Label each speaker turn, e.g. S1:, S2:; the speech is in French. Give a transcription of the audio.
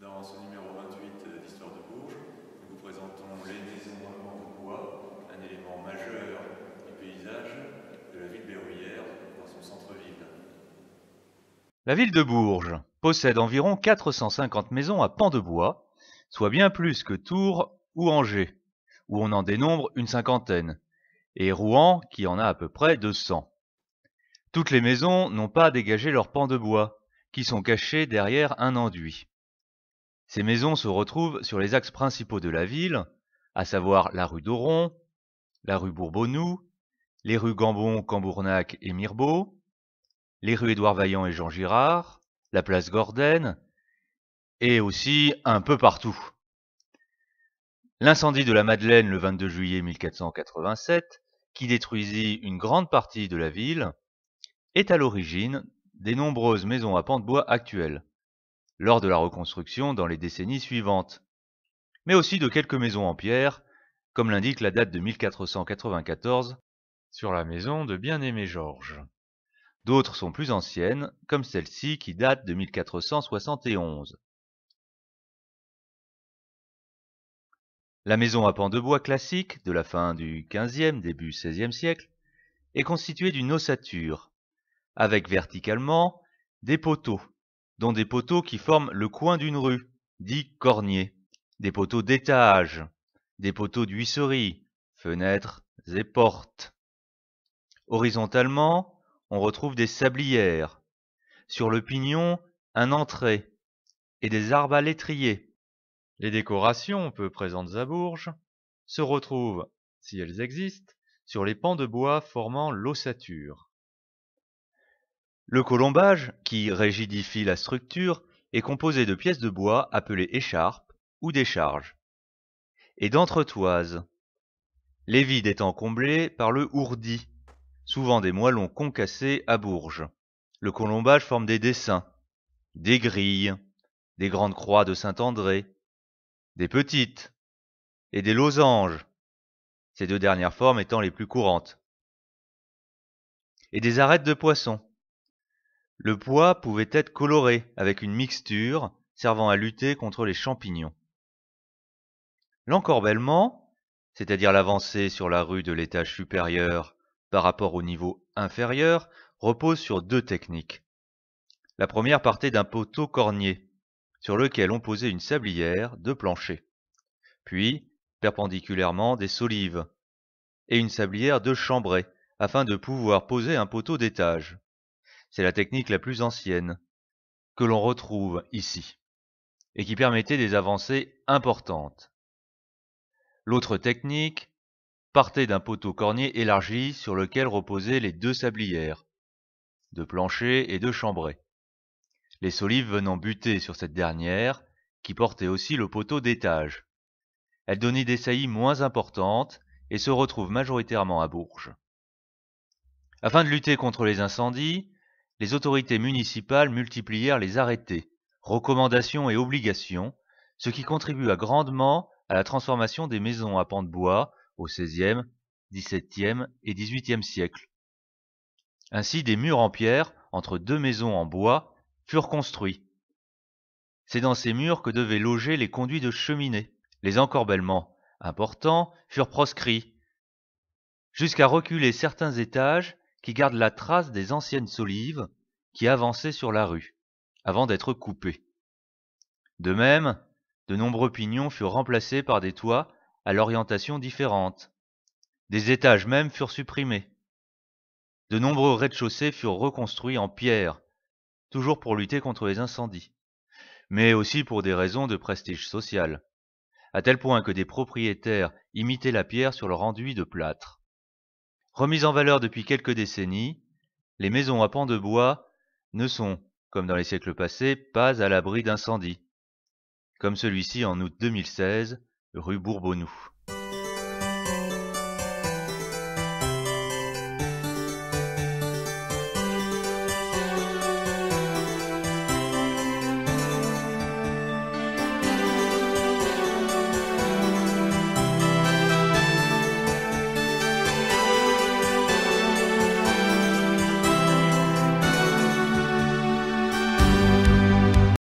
S1: Dans ce numéro 28 euh, d'Histoire de Bourges, nous vous présentons les maisons en de bois, un élément majeur du paysage de la ville berruyère dans son centre-ville. La ville de Bourges possède environ 450 maisons à pans de bois, soit bien plus que Tours ou Angers, où on en dénombre une cinquantaine, et Rouen qui en a à peu près 200. Toutes les maisons n'ont pas dégagé leurs pans de bois, qui sont cachés derrière un enduit. Ces maisons se retrouvent sur les axes principaux de la ville, à savoir la rue d'Oron, la rue Bourbonnou, les rues Gambon, Cambournac et Mirbeau, les rues Édouard Vaillant et Jean Girard, la place Gordon, et aussi un peu partout. L'incendie de la Madeleine le 22 juillet 1487, qui détruisit une grande partie de la ville, est à l'origine des nombreuses maisons à pans de bois actuelles, lors de la reconstruction dans les décennies suivantes, mais aussi de quelques maisons en pierre, comme l'indique la date de 1494 sur la maison de bien-aimé Georges. D'autres sont plus anciennes, comme celle-ci qui date de 1471. La maison à pans de bois classique de la fin du XVe, début XVIe siècle est constituée d'une ossature, avec verticalement des poteaux, dont des poteaux qui forment le coin d'une rue, dit cornier, des poteaux d'étage, des poteaux d'huisserie, fenêtres et portes. Horizontalement, on retrouve des sablières, sur le pignon, un entrée, et des arbres à l'étrier. Les décorations, peu présentes à Bourges, se retrouvent, si elles existent, sur les pans de bois formant l'ossature. Le colombage, qui rigidifie la structure, est composé de pièces de bois appelées écharpes ou décharges, et d'entretoises, les vides étant comblés par le ourdi, souvent des moellons concassés à bourges. Le colombage forme des dessins, des grilles, des grandes croix de Saint-André, des petites, et des losanges, ces deux dernières formes étant les plus courantes, et des arêtes de poissons. Le poids pouvait être coloré avec une mixture servant à lutter contre les champignons. L'encorbellement, c'est-à-dire l'avancée sur la rue de l'étage supérieur par rapport au niveau inférieur, repose sur deux techniques. La première partait d'un poteau cornier, sur lequel on posait une sablière de plancher, puis, perpendiculairement, des solives, et une sablière de chambray, afin de pouvoir poser un poteau d'étage c'est la technique la plus ancienne que l'on retrouve ici et qui permettait des avancées importantes. L'autre technique partait d'un poteau cornier élargi sur lequel reposaient les deux sablières, de plancher et de chambrés. les solives venant buter sur cette dernière, qui portait aussi le poteau d'étage. Elle donnait des saillies moins importantes et se retrouve majoritairement à Bourges. Afin de lutter contre les incendies, les autorités municipales multiplièrent les arrêtés, recommandations et obligations, ce qui contribua grandement à la transformation des maisons à pans de bois au XVIe, XVIIe et XVIIIe siècle. Ainsi, des murs en pierre entre deux maisons en bois furent construits. C'est dans ces murs que devaient loger les conduits de cheminée. Les encorbellements importants furent proscrits, jusqu'à reculer certains étages qui garde la trace des anciennes solives qui avançaient sur la rue, avant d'être coupées. De même, de nombreux pignons furent remplacés par des toits à l'orientation différente. Des étages mêmes furent supprimés. De nombreux rez-de-chaussée furent reconstruits en pierre, toujours pour lutter contre les incendies, mais aussi pour des raisons de prestige social, à tel point que des propriétaires imitaient la pierre sur leur enduit de plâtre. Remises en valeur depuis quelques décennies, les maisons à pans de bois ne sont, comme dans les siècles passés, pas à l'abri d'incendies, comme celui-ci en août 2016, rue Bourbonnou.